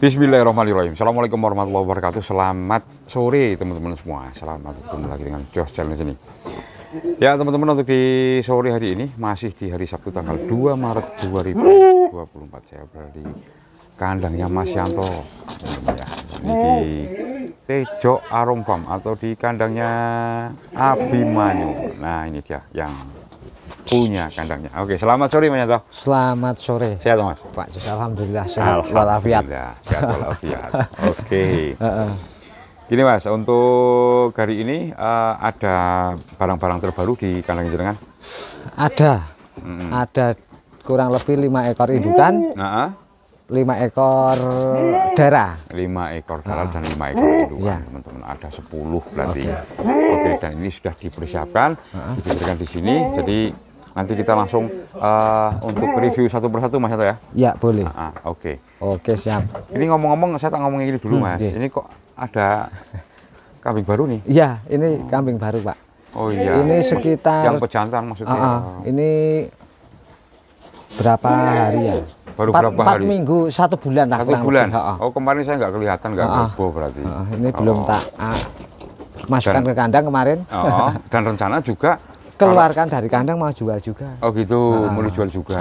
Bismillahirrahmanirrahim. Assalamualaikum warahmatullahi wabarakatuh. Selamat sore teman-teman semua. Selamat bertemu lagi dengan Josh Channel sini. Ya teman-teman untuk di sore hari ini masih di hari Sabtu tanggal 2 Maret 2024 saya berada di kandangnya Mas Yanto. Ya. ini di Tejo Arum Farm atau di kandangnya Abimanyu. Nah ini dia yang punya kandangnya. Oke, selamat sore Mas Selamat sore. Sehat Mas? Pak Alhamdulillah sehat walafiat. sehat walafiat. Oke. Gini Mas, untuk hari ini uh, ada barang-barang terbaru di kandang jenengan? Ada. Hmm. Ada kurang lebih lima ekor indukan. Nah, lima ekor darah lima ekor darah ah. dan lima ekor indukan ya. teman-teman ada sepuluh berarti oke okay. okay, dan ini sudah dipersiapkan uh -huh. diberikan di sini jadi Nanti kita langsung uh, untuk review satu persatu Mas Yato ya. Ya, boleh. Ah, ah, oke. uh, Oke, okay. okay, siap. Ini ngomong-ngomong saya tak ngomongin ini dulu hmm, Mas. Okay. Ini kok ada kambing baru nih? Iya, ini oh. kambing baru, Pak. Oh iya. Ini sekitar yang pejantan maksudnya. Uh, uh, ini berapa hari ya? Baru empat, berapa empat hari? minggu, satu bulan lah. Satu bulan. Lebih, oh. kemarin saya nggak kelihatan, nggak uh, uh, berarti. Uh, ini oh. belum tak uh, masukkan dan, ke kandang kemarin. Oh, dan rencana juga keluarkan dari kandang mau jual juga. Oh gitu, nah. mau jual juga.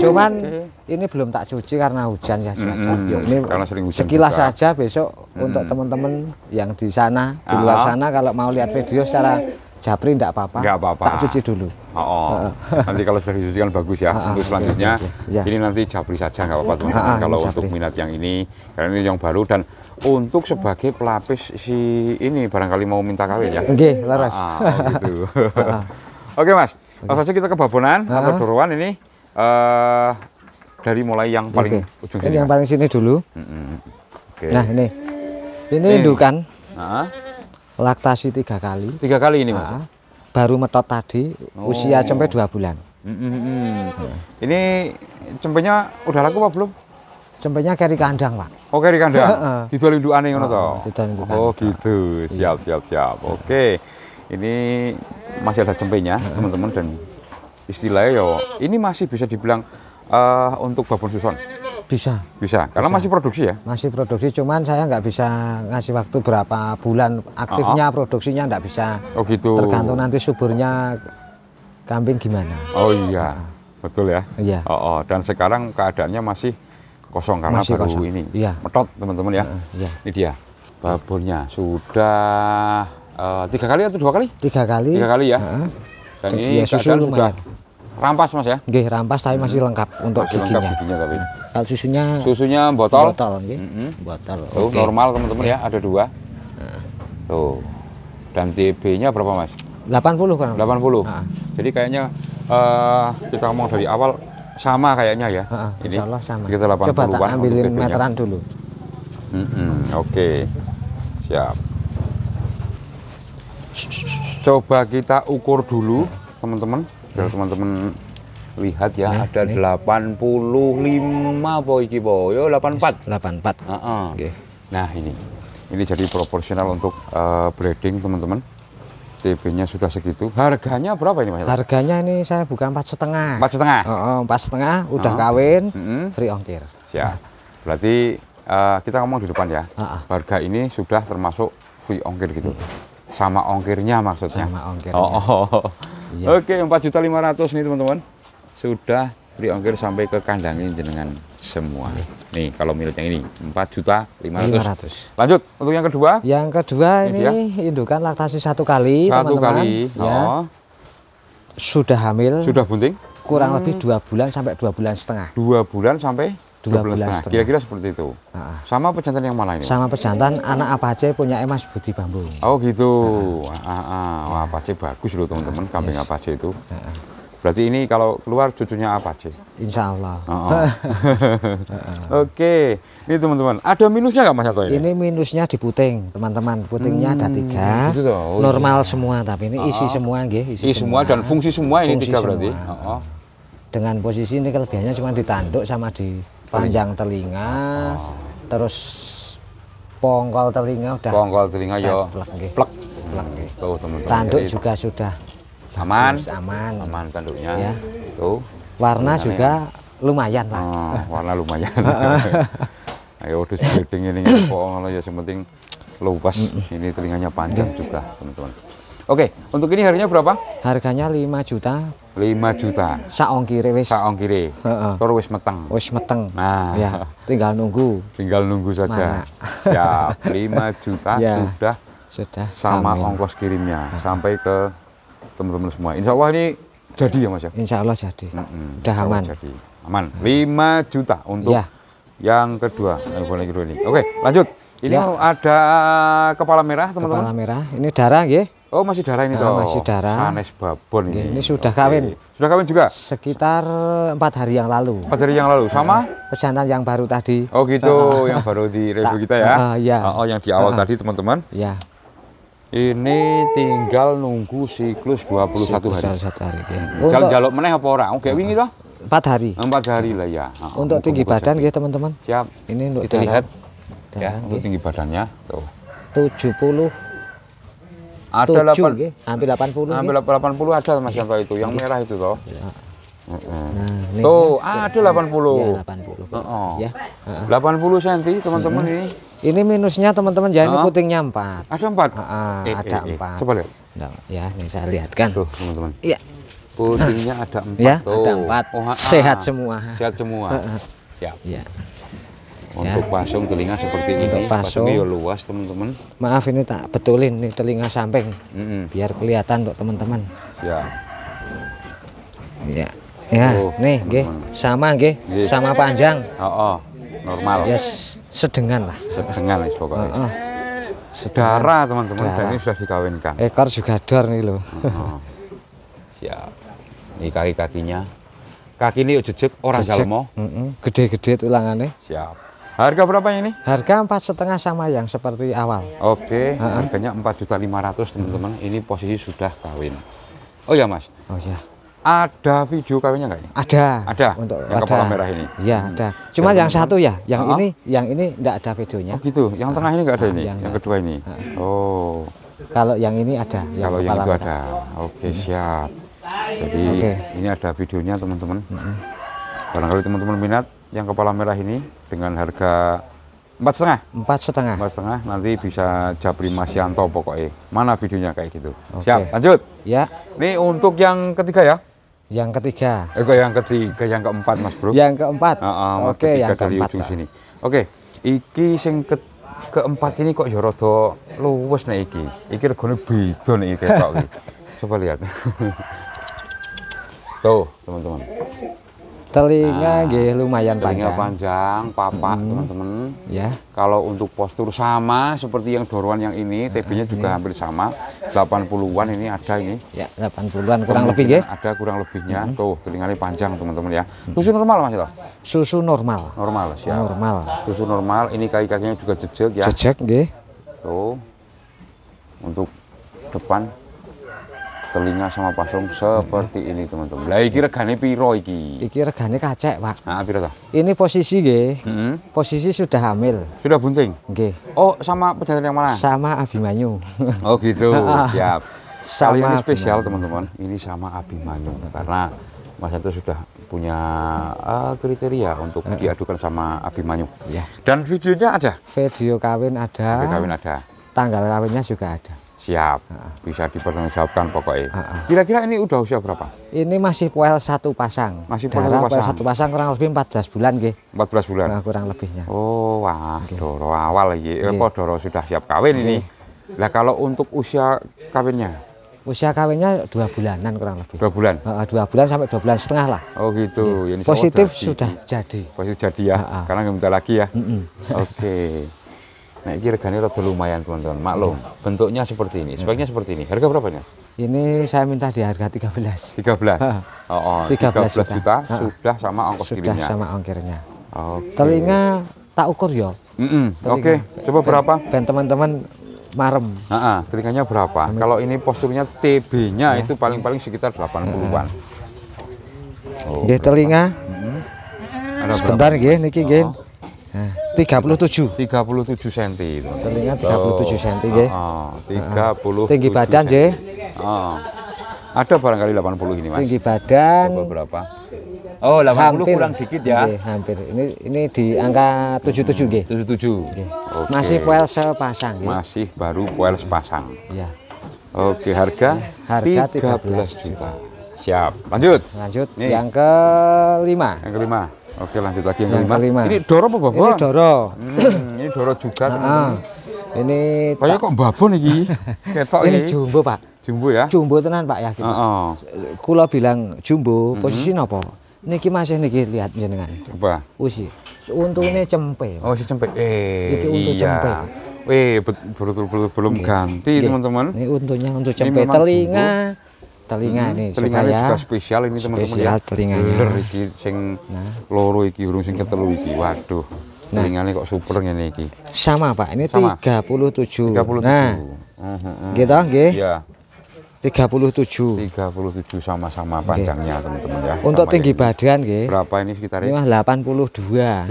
Cuman okay. ini belum tak cuci karena hujan ya cuaca. Mm -hmm. karena sering hujan sekilas juga. saja besok mm -hmm. untuk teman-teman yang di sana, di luar sana kalau mau lihat video secara japri tidak apa-apa. Enggak apa-apa. Tak cuci dulu. Oh, oh. nanti kalau sudah dicuci kan bagus ya. Untuk selanjutnya ya. ini nanti japri saja nggak apa-apa teman-teman kalau untuk minat yang ini karena ini yang baru dan untuk sebagai pelapis si ini barangkali mau minta kawin ya. Oke laras. Ah, oh gitu. Oke mas, langsung saja kita ke Babonan atau Doruan ini uh, dari mulai yang paling Oke. ujung sini. yang paling sini dulu. Nah ini, ini nih. indukan. Nah. Laktasi tiga kali. Tiga kali ini mas. baru metot tadi, oh. usia cempe dua bulan. Mm -hmm. nah. Ini cempenya udah laku apa belum? Cempenya keri kandang pak. Oh keri kandang. dua indukan yang ngono Oh gitu, iya. siap siap siap. Oke, ini masih ada cempenya teman-teman dan istilahnya yo ya, ini masih bisa dibilang uh, untuk babon susun bisa bisa karena bisa. masih produksi ya masih produksi cuman saya nggak bisa ngasih waktu berapa bulan aktifnya uh -huh. produksinya nggak bisa oh gitu tergantung nanti suburnya kambing gimana oh iya nah. betul ya iya oh, oh. dan sekarang keadaannya masih kosong karena masih baru kosong. ini iya. metot teman-teman ya uh, iya. ini dia babonnya sudah Uh, tiga kali atau dua kali? Tiga kali. Tiga kali ya. Nah, Dan ini ya, susu sudah rampas mas ya? Gih, rampas tapi masih hmm. lengkap hmm. untuk masih giginya. Lengkap giginya tapi. Kalau susunya? Susunya botol. Botol, gih. Mm -hmm. Botol. Tuh, okay. normal teman-teman okay. ya, ada dua. Nah. Tuh. Dan TB-nya berapa mas? 80 kan? 80. Nah. Jadi kayaknya uh, kita ngomong dari awal sama kayaknya ya. Uh, ini Allah sama. Kita 80 Coba tak ambilin meteran dulu. Mm -hmm. Oke. Okay. Siap coba kita ukur dulu teman-teman biar teman-teman lihat ya nah, ada ini. 85 po iki po yo 84 84 uh -uh. Okay. nah ini ini jadi proporsional untuk uh, breeding teman-teman TB-nya sudah segitu harganya berapa ini Mas harganya ini saya buka empat setengah empat setengah empat setengah udah uh kawin uh -huh. free ongkir ya berarti uh, kita ngomong di depan ya uh -huh. harga ini sudah termasuk free ongkir gitu uh -huh. Sama ongkirnya maksudnya. Sama ongkirnya. Oh, oh, oh. Iya. Oke, empat juta lima ratus nih teman-teman. Sudah beli ongkir sampai ke kandang ini jenengan semua. Iya. Nih, kalau milik yang ini empat juta lima ratus, Lanjut, untuk yang kedua? Yang kedua ini, ini indukan laktasi satu kali, Satu teman -teman. kali. Ya. Sudah hamil. Sudah bunting? Kurang hmm. lebih dua bulan sampai dua bulan setengah. Dua bulan sampai 12, nah, Kira-kira seperti itu. Ah, ah. Sama pejantan yang mana ini? Sama pejantan anak apa Apache punya emas Budi Bambu. Oh gitu. apa Ah, ah, ah bagus loh teman-teman kambing yes. Apache itu. Berarti ini kalau keluar cucunya Apache. Insya Allah. Oke. Ini teman-teman, ada minusnya nggak Mas Ato ini? Ini minusnya di puting, teman-teman. Putingnya hmm, ada tiga. Gitu oh, iya. Normal iya. semua, tapi ini isi semua, gitu isi, isi semua. semua dan fungsi semua fungsi ini tiga semua. berarti. Oh, oh. Dengan posisi ini kelebihannya cuma ditanduk sama di panjang telinga oh, oh. terus pongkol telinga udah pongkol telinga yo plek plek tuh teman-teman tanduk Jadi, juga sudah aman aman aman tanduknya ya. tuh warna juga lumayan lah oh, warna lumayan ayo udah building ini pongkol ya yang penting luas ini telinganya panjang juga teman-teman Oke, untuk ini harganya berapa? Harganya 5 juta. 5 juta. Saongkire wis. Saongkire. Heeh. -uh. wis meteng. Wis meteng. Nah, ya, tinggal nunggu. Tinggal nunggu saja. Ya, 5 juta ya. sudah sudah sama Amin. ongkos kirimnya ya. sampai ke teman-teman semua. Insya Allah ini jadi ya Mas ya? Insya Allah jadi. Mm -mm. Udah aman. Jadi. Aman. Lima 5 juta untuk ya. yang kedua. yang gitu kedua ini. Oke, lanjut. Ini ya. ada kepala merah teman-teman. Kepala merah. Ini darah ya? Oh masih darah ini nah, toh. Masih darah. Sanes babon ini. Ini sudah Oke. kawin. Sudah kawin juga. Sekitar empat hari yang lalu. Empat hari yang lalu ah, sama? Pesanan yang baru tadi. Oh gitu, ah, ah, yang baru di review kita ya. Uh, ya. Oh yang di awal uh, tadi teman-teman. Ya. Ini tinggal nunggu siklus 21 puluh hari. 21 hari. Ya. Jalan jaluk meneh apa orang? Oke, wingi toh? Empat hari. Empat hari lah ya. untuk tinggi badan ya teman-teman. Siap. Ini untuk kita darah. lihat. ya, untuk tinggi badannya tuh. tujuh puluh ada 7, 8, hampir 80. Hampir 80 ada Mas Yanto itu, yang iya. merah itu toh. Ya. Nah, tuh ada 80. Ya, 80. Uh -oh. ya. Uh -uh. 80 cm teman-teman uh -uh. ini. Ini minusnya teman-teman ya ini uh -huh. putingnya 4. Ada 4? Uh -uh, eh, ada eh, 4. Eh. Coba lihat. Nah, ya, ini saya lihatkan. Tuh, teman-teman. Iya. -teman. Putingnya ada 4 ya, tuh. ada 4. Oh, ah, sehat ah. semua. Sehat semua. Uh Siap. Ya. Ya. Untuk pasung telinga seperti ini Untuk pasung. ya luas teman-teman. Maaf ini tak betulin ini telinga samping, mm -hmm. biar kelihatan untuk teman-teman. Ya. Ya, ya. Oh, nih, teman -teman. sama nih. sama panjang. Oh, oh, normal. Yes, ya, sedengan lah. Sedengan lah pokoknya. Oh, oh. teman-teman, dan ini sudah dikawinkan. Ekor juga dor nih loh. Oh, Siap. Ini kaki-kakinya. Kaki ini jujuk orang Jalmo. Mm -mm. Gede-gede tulangannya. Siap. Harga berapa ini? Harga empat setengah sama yang seperti awal. Oke, okay, harganya empat juta lima ratus teman-teman. Ini posisi sudah kawin. Oh ya mas. Oh ya. Ada video kawinnya nggak ini? Ada. Ada. Untuk yang ada. kepala merah ini. Iya ada. Hmm. Cuma Dan yang satu ya, yang uh ini, yang ini nggak ada videonya. Oh, gitu. Yang tengah ini nggak ada ini. Yang, yang kedua ini. ini. Oh. Kalau yang ini ada. Yang Kalau yang itu merah. ada. Oke okay, iya. siap. Jadi okay. ini ada videonya teman-teman. kalau Barangkali teman-teman minat yang kepala merah ini dengan harga empat setengah empat setengah empat setengah nanti bisa Jabri Masianto pokoknya mana videonya kayak gitu okay. siap lanjut ya ini untuk yang ketiga ya yang ketiga eh yang ketiga yang keempat mas bro yang keempat uh, uh, oke yang dari keempat ujung sini oke iki sing ke keempat ini kok ya rada luwes nih iki iki regane beda nih iki coba lihat tuh teman-teman telinga nah, gih lumayan telinga panjang. panjang papa hmm. teman-teman ya kalau untuk postur sama seperti yang Dorwan yang ini nah, TB-nya juga ini. hampir sama 80-an ini ada ini ya 80-an kurang lebih ya ada kurang lebihnya hmm. tuh telinganya panjang teman-teman ya susu normal Mas Ito? susu normal normal ya normal susu normal ini kaki-kakinya juga jejak ya jejak gih tuh untuk depan telinga sama pasung seperti ini teman-teman. Lah iki regane piro iki? Iki regane kacek, Pak. Nah, piro toh? Ini posisi nggih. Hmm. Posisi sudah hamil. Sudah bunting? Nggih. Oh, sama pejantan yang mana? Sama Abimanyu. Oh, gitu. Ah, Siap. Sama Kali ini spesial teman-teman. Ini sama Abimanyu karena Mas itu sudah punya uh, kriteria untuk uh. diadukan sama Abimanyu. Ya. Dan videonya ada? Video kawin ada. Video kawin ada. Tanggal kawinnya juga ada. Siap, bisa dipertanggungjawabkan pokoknya. Kira-kira ini udah usia berapa? Ini masih puel satu pasang. Masih puel satu pasang. satu pasang kurang lebih 14 bulan, empat 14 bulan. Nah, kurang lebihnya. Oh, wah, okay. doro awal iki. Apa doro sudah siap kawin okay. ini? Lah kalau untuk usia kawinnya? Usia kawinnya dua bulanan kurang lebih. Dua bulan? dua bulan sampai dua bulan setengah lah. Oh gitu. Okay. Ya, Positif sudah jadi. Positif jadi ya, uh, karena nggak minta lagi ya. Mm -mm. Oke. Okay. Nah, ini reganya rada lumayan, teman-teman. Maklum, iya. bentuknya seperti ini. Sebaiknya hmm. seperti ini. Harga berapa nih? Ini saya minta di harga 13. 13. Oh, oh 13, 13 juta, juta oh. sudah sama ongkos sudah kirimnya. Sudah sama ongkirnya. Oke. Okay. Telinga tak ukur ya. Mm -mm. Oke, okay. coba berapa? Ben teman-teman marem. Nah, telinganya berapa? Amin. Kalau ini posturnya TB-nya ya. itu paling-paling sekitar 80-an. Oh, hmm. nggih telinga. Hmm. Ada Sebentar nggih niki nggih. Oh. Tiga Tiga puluh tujuh. 37. 37 cm. Telinga tujuh senti, nggih. Tiga puluh. Oh, ah, Tinggi badan nggih. Ah. Oh. Ada barangkali puluh ini, Mas. Tinggi badan. Coba berapa? Oh, 80 hampir, kurang dikit ya. Nggih, hampir. Ini ini di angka tujuh tujuh 77. Tujuh Okay. Masih poel sepasang Masih baru poel sepasang. Iya. Oke, harga, harga tiga belas juta. Siap. Lanjut. Lanjut Nih. yang kelima. Yang kelima. Oke lanjut lagi yang, yang kelima. kelima. Ini doro apa babon? Ini doro. Hmm, ini doro juga. Nah, ini. Kayak ya kok babon iki? Ketok ini. Ini jumbo pak. Jumbo ya? Jumbo tenan pak ya. Gitu. Uh ah, -oh. Ah. Kulo bilang jumbo mm-hmm. posisi mm -hmm. nopo. Niki masih niki lihat jenengan. Coba. Usi. Untungnya cempe. Oh si cempe. Eh. Iki untung iya. cempe. Weh, belum belum ganti teman-teman. Ini untungnya untuk cempe telinga. Jumbo telinga hmm, ini telinga supaya juga ya. spesial ini teman-teman spesial ya telinganya Beler iki sing nah. loro iki urung sing ketelu iki waduh nah. telinganya kok super ngene iki sama Pak ini sama. 37 37 nah uh mm-hmm. -huh. gitu nggih iya 37 37 sama-sama panjangnya teman-teman ya untuk sama tinggi ini. badan nggih berapa ini sekitar ini mah 82 82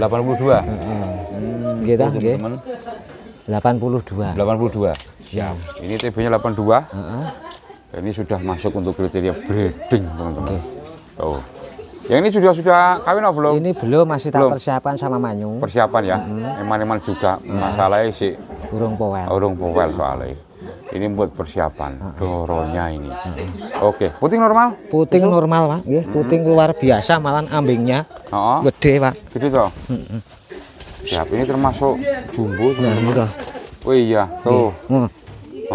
heeh gitu nggih 82 82 ya ini TB-nya 82 heeh ini sudah masuk untuk kriteria breeding teman-teman okay. tuh yang ini sudah sudah kawin atau belum ini belum masih tak persiapan sama Manyu persiapan ya emang eman juga mm. masalahnya si burung powel burung powel soalnya ini buat persiapan doronya ini oke puting normal puting normal pak yeah, puting luar biasa malan ambingnya gede pak gede toh mm-hmm. siap ini termasuk jumbo nah, oh iya tuh yeah.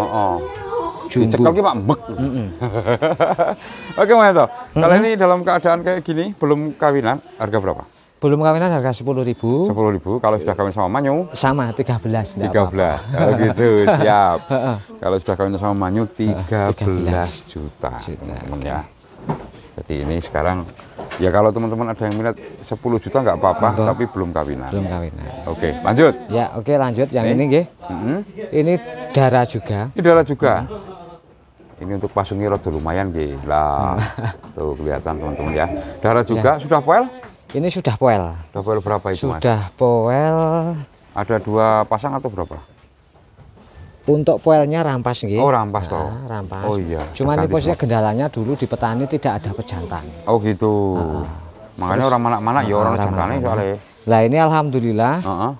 oh, oh dicekel ki Pak mek. Oke Mas kalau ini dalam keadaan kayak gini belum kawinan harga berapa? Belum kawinan harga sepuluh ribu. Sepuluh ribu. Kalau sudah kawin sama Manyu? Sama, tiga belas. Tiga belas. Kalau oh, gitu siap. Kalau sudah kawin sama Manyu tiga belas juta, teman-teman ya. Jadi ini sekarang ya kalau teman-teman ada yang minat 10 juta nggak apa-apa, tapi belum kawinan. Belum kawinan. Oke, lanjut. Ya, oke lanjut. Yang eh? ini, ini mm -hmm. Ini darah juga. Ini darah juga. Ini untuk pasungnya roda lumayan nggih. Lah, tuh kelihatan teman-teman ya. Darah ya. juga ya. sudah poel? Ini sudah poel. Sudah poel berapa itu, Mas? Sudah poel. Ada dua pasang atau berapa? Untuk poelnya rampas nggih. Oh, rampas nah, toh. rampas. Oh iya. Cuman ini posnya gendalanya kendalanya dulu di petani tidak ada pejantan. Oh gitu. Uh, Makanya Terus, orang manak-manak ya orang ini soalnya. Lah ini alhamdulillah. Uh huh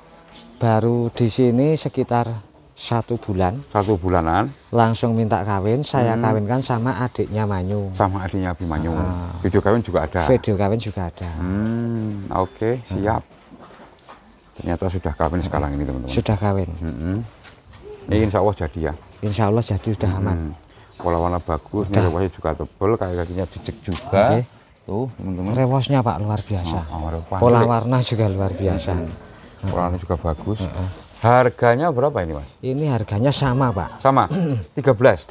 Baru di sini sekitar satu bulan satu bulanan langsung minta kawin saya hmm. kawinkan sama adiknya Manyu sama adiknya Bimanyu uh, ah. video kawin juga ada video kawin juga ada hmm, oke okay, hmm. siap ternyata sudah kawin hmm. sekarang ini teman-teman sudah kawin hmm. ini eh, insya Allah jadi ya insya Allah jadi sudah hmm. aman pola warna bagus ini rewasnya juga tebel kayak kakinya dicek juga okay. tuh teman-teman rewasnya pak luar biasa oh, pola warna juga luar biasa hmm. pola warna juga bagus hmm. Harganya berapa ini, Mas? Ini harganya sama, Pak. Sama. 13. 13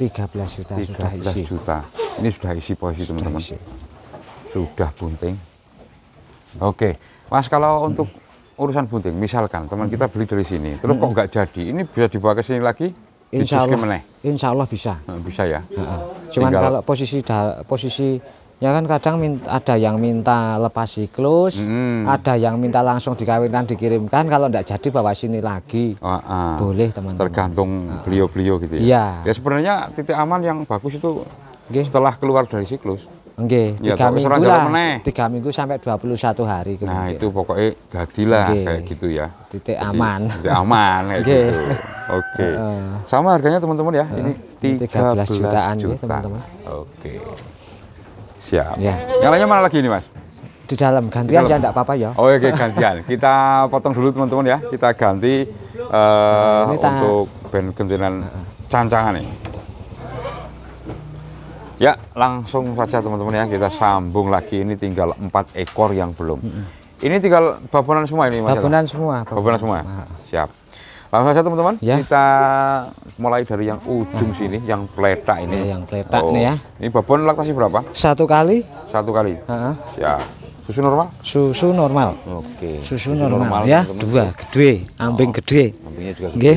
juta 13 sudah isi. juta. Ini sudah isi posisi, teman-teman. Sudah bunting. Oke. Mas, kalau untuk urusan bunting, misalkan teman kita beli dari sini, terus kok nggak jadi, ini bisa dibawa ke sini lagi? Insya Allah, insya Allah bisa. Hmm, bisa ya. Cuman Tinggal. kalau posisi posisi ya kan kadang minta, ada yang minta lepas siklus, hmm. ada yang minta langsung dikawinkan dikirimkan kalau tidak jadi bawa sini lagi. uh, uh, Boleh teman-teman. Tergantung ah. beliau-beliau gitu ya. ya. Ya sebenarnya titik aman yang bagus itu okay. setelah keluar dari siklus. Oke, okay, ya, tiga ya, minggu lah, tiga minggu sampai 21 hari. Kemudian. Gitu. Nah itu pokoknya jadilah okay. kayak gitu ya. Titik Jadi, aman. Titik aman kayak okay. gitu. Oke. Okay. Uh, Sama harganya teman-teman ya, uh, ini 13, 13 jutaan. Juta. ya teman-teman. Oke. Okay. Siap. Ya. Nyalanya mana lagi ini, Mas? Di dalam gantian di ya enggak apa-apa ya. Oh, iya, oke okay, gantian. kita potong dulu teman-teman ya. Kita ganti uh, eh, kita... untuk band gentinan cancangan ini. Ya, langsung saja teman-teman ya kita sambung lagi ini tinggal empat ekor yang belum. Ini tinggal babonan semua ini Mas. Ya, babonan semua. Babonan, semua. Siap. Langsung saja teman-teman, ya. kita mulai dari yang ujung nah. sini, yang peletak ini. Ya, yang peletak oh. nih ya. Ini babon laktasi berapa? Satu kali. Satu kali. Ya Susu normal? Susu normal. Oke. Susu, Susu normal, normal ya. Teman -teman. Dua, gede, ambing oh. gede. Ambingnya juga gede.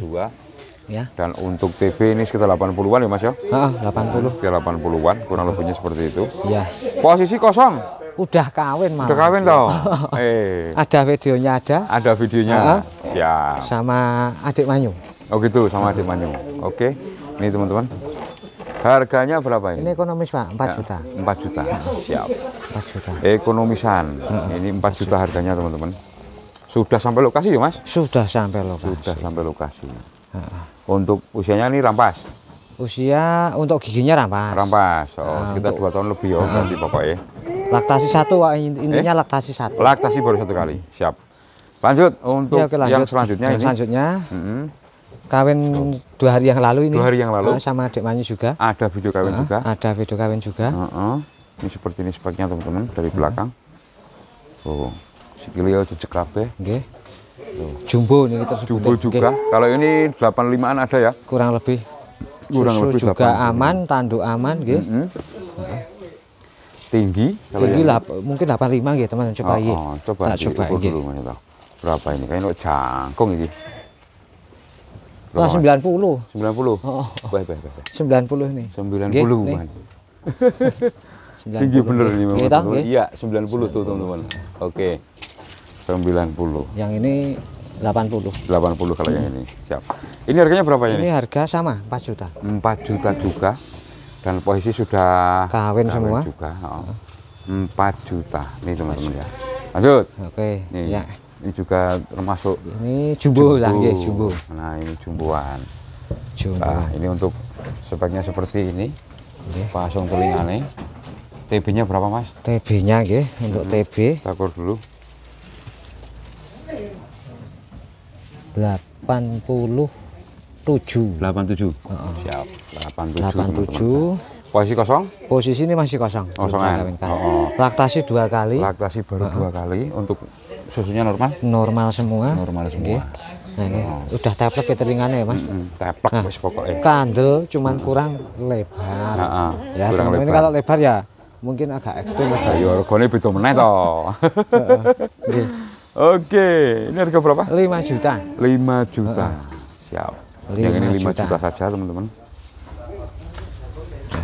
Dua. ya. Dan untuk TV ini sekitar 80-an ya Mas ya? Heeh, -ha, puluh. 80. Sekitar 80-an, kurang lebihnya seperti itu. ya Posisi kosong. Udah kawin malah. Udah kawin toh. eh. Ada videonya ada. Ada videonya. Uh -huh. Siap. Sama adik Manyu. Oh gitu, sama adik Manyu. Oke. Okay. Ini teman-teman. Harganya berapa ini? Ini ekonomis Pak, 4 eh, juta. 4 juta. Siap. 4 juta. Ekonomisan. Uh Ini 4, juta harganya teman-teman. Sudah sampai lokasi ya, Mas? Sudah sampai lokasi. Sudah sampai lokasi. Uh -huh. Untuk usianya ini rampas. Usia untuk giginya rampas. Rampas. Oh, uh, nah, kita untuk... dua tahun lebih ya uh -huh. Bapak ya. Laktasi satu, Wak. Eh? Intinya eh? laktasi satu. Laktasi baru satu kali. Siap. Lanjut untuk ya, oke, lanjut. yang selanjutnya yang ini. Selanjutnya. Mm -hmm. Kawin dua hari yang lalu ini. Dua hari yang lalu. Uh, sama adik manis juga. Ada video kawin uh, juga. Ada video kawin juga. Uh -uh. Ini seperti ini sebagian teman-teman dari belakang. Tuh. Sikilio jejak kabeh. Nggih. Jumbo ini kita sebutin. Jumbo ya. juga. Okay. Kalau ini 85-an ada ya? Kurang lebih. Kurang Susu lebih juga 8. aman, tanduk aman gitu. Mm -hmm tinggi tinggi yang... mungkin 85 ya teman coba oh, oh, coba tak coba dulu Mas Ito. berapa ini kayaknya jangkung ini Wah, 90. 90. Oh, oh. Baik, baik, baik. 90 nih. 90, Gih, 90. Tinggi bener nih memang. iya, 90, 90 tuh, teman-teman. Oke. 90. Yang ini 80. 80 kalau hmm. yang ini. Siap. Ini harganya berapa ini? Ini harga sama, 4 juta. 4 juta juga dan posisi sudah kawin, semua juga oh. juta ini teman-teman ya lanjut oke ini ya ini juga termasuk ini jumbo, jumbo. Ya, jumbo nah ini jumboan jumbo. nah ini untuk sebaiknya seperti ini okay. pasung telinga nih TB nya berapa mas? TB nya ya untuk hmm. TB takur dulu 80 87. 87. Heeh. Siap. 87. 87. Teman -teman. Posisi kosong? Posisi ini masih kosong. Kosongan. Eh? Oh, oh. Laktasi dua kali. Laktasi baru uh -uh. dua kali untuk susunya normal? Normal semua. Normal semua. Okay. Nah ini oh. udah teplek ya telinganya ya mas. Mm -hmm. Teplek nah, pokoknya. Kandel cuman kurang lebar. Nah, uh, ya kurang lebar. ini kalau lebar ya mungkin agak ekstrim. Ayo nah, iya, regane beda meneh to. Oke, ini harga berapa? 5 juta. 5 juta. Uh -uh. Siap yang ini 5 juta, juta saja teman-teman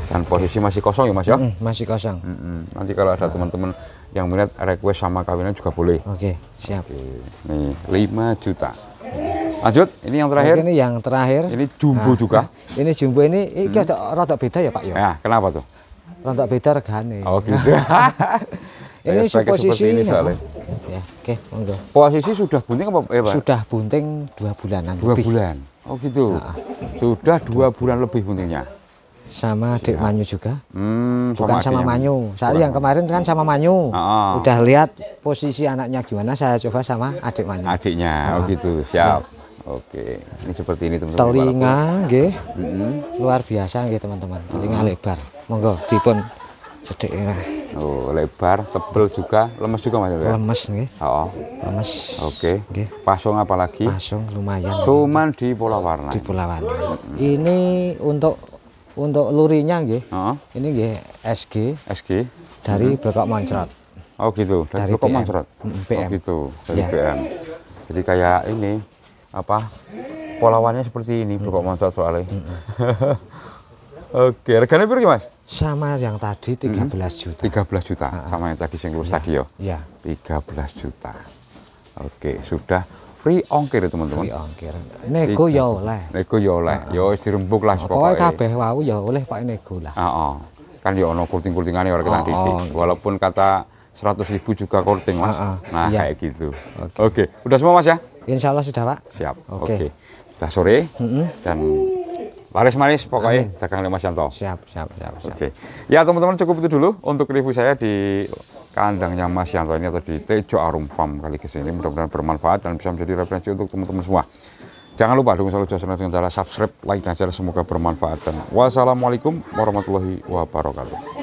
dan posisi masih kosong ya mas ya mm -hmm, masih kosong mm -hmm. nanti kalau ada teman-teman yang melihat request sama kawinnya juga boleh oke okay, siap okay. nih 5 juta lanjut ini yang terakhir ini yang terakhir ini jumbo nah, juga nah, ini jumbo ini ini hmm. rada beda ya pak ya nah, kenapa tuh rada beda regane oh gitu ini ya, posisi ini soalnya ya, oke okay, monggo posisi sudah bunting apa eh, pak? sudah bunting dua bulanan dua lebih. bulan Oh gitu. Nah. Sudah dua bulan lebih buntingnya. Sama adik Manyu juga. Hmm, Bukan sama, sama Manyu. Saya yang kemarin kan sama Manyu. Oh. Udah lihat posisi anaknya gimana, saya coba sama adik Manyu. Adiknya, oh, oh gitu. Siap. Ya. Oke, ini seperti ini teman-teman. Telinga, gih, -hmm. Luar biasa gih teman-teman. Telinga lebar. Monggo dipun jadi ya. Oh, lebar, tebel juga, lemes juga Mas ya? Lemes nggih. Oh. Lemes. Oke. Okay. Nggih. Pasung apalagi? Pasung lumayan. Cuman di pola warna. Di pola warna. Hmm. Ini untuk untuk lurinya nggih. Oh. Ini nggih SG. SG dari hmm. Bapak Mancrat. Oh gitu, dari, dari Bapak Mancrat. PM. Oh gitu, dari yeah. PM. Jadi kayak ini apa? Pola warnanya seperti ini Blekok Mancrat soalnya. Hmm. Oke, okay. harganya berapa Mas? Sama yang tadi 13 hmm. juta. 13 juta ha sama yang tadi Singlo ya. Stadio. Ya. 13 juta. Oke, sudah free ongkir ya, teman-teman. Free ongkir. Nego ya oleh. Nego ya oleh. Ya wis dirembuk lah pokoke. Pokoke kabeh wau ya oleh Pak nego lah. Heeh. Kan ya ono kurting-kurtingane ora kita oh, oh, gitu. Walaupun kata 100 ribu juga korting mas. Uh, uh, nah iya. kayak gitu. Oke. Okay. udah semua mas ya? Insya Allah sudah pak. Siap. Oke. Okay. Sudah sore mm -hmm. dan Laris-manis pokoknya Amin. dagang lima Yanto. Siap, siap, siap. siap. Oke. Okay. Ya teman-teman cukup itu dulu untuk review saya di kandangnya Mas Yanto ini atau di Tejo Arum Farm kali ke sini. Mudah-mudahan bermanfaat dan bisa menjadi referensi untuk teman-teman semua. Jangan lupa dukung selalu jasa dengan cara subscribe, like, dan share. Semoga bermanfaat. Dan wassalamualaikum warahmatullahi wabarakatuh.